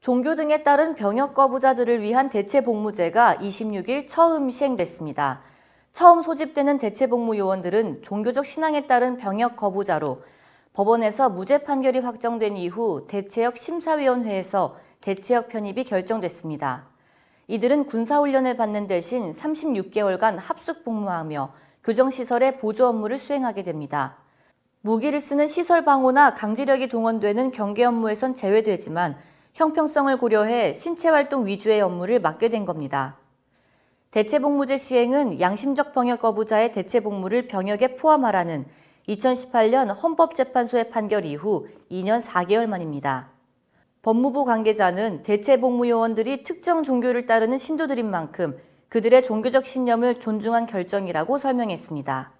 종교 등에 따른 병역 거부자들을 위한 대체 복무제가 26일 처음 시행됐습니다. 처음 소집되는 대체 복무 요원들은 종교적 신앙에 따른 병역 거부자로 법원에서 무죄 판결이 확정된 이후 대체역 심사위원회에서 대체역 편입이 결정됐습니다. 이들은 군사훈련을 받는 대신 36개월간 합숙 복무하며 교정시설의 보조 업무를 수행하게 됩니다. 무기를 쓰는 시설 방호나 강제력이 동원되는 경계 업무에선 제외되지만 형평성을 고려해 신체활동 위주의 업무를 맡게 된 겁니다. 대체복무제 시행은 양심적 병역 거부자의 대체복무를 병역에 포함하라는 2018년 헌법재판소의 판결 이후 2년 4개월 만입니다. 법무부 관계자는 대체복무 요원들이 특정 종교를 따르는 신도들인 만큼 그들의 종교적 신념을 존중한 결정이라고 설명했습니다.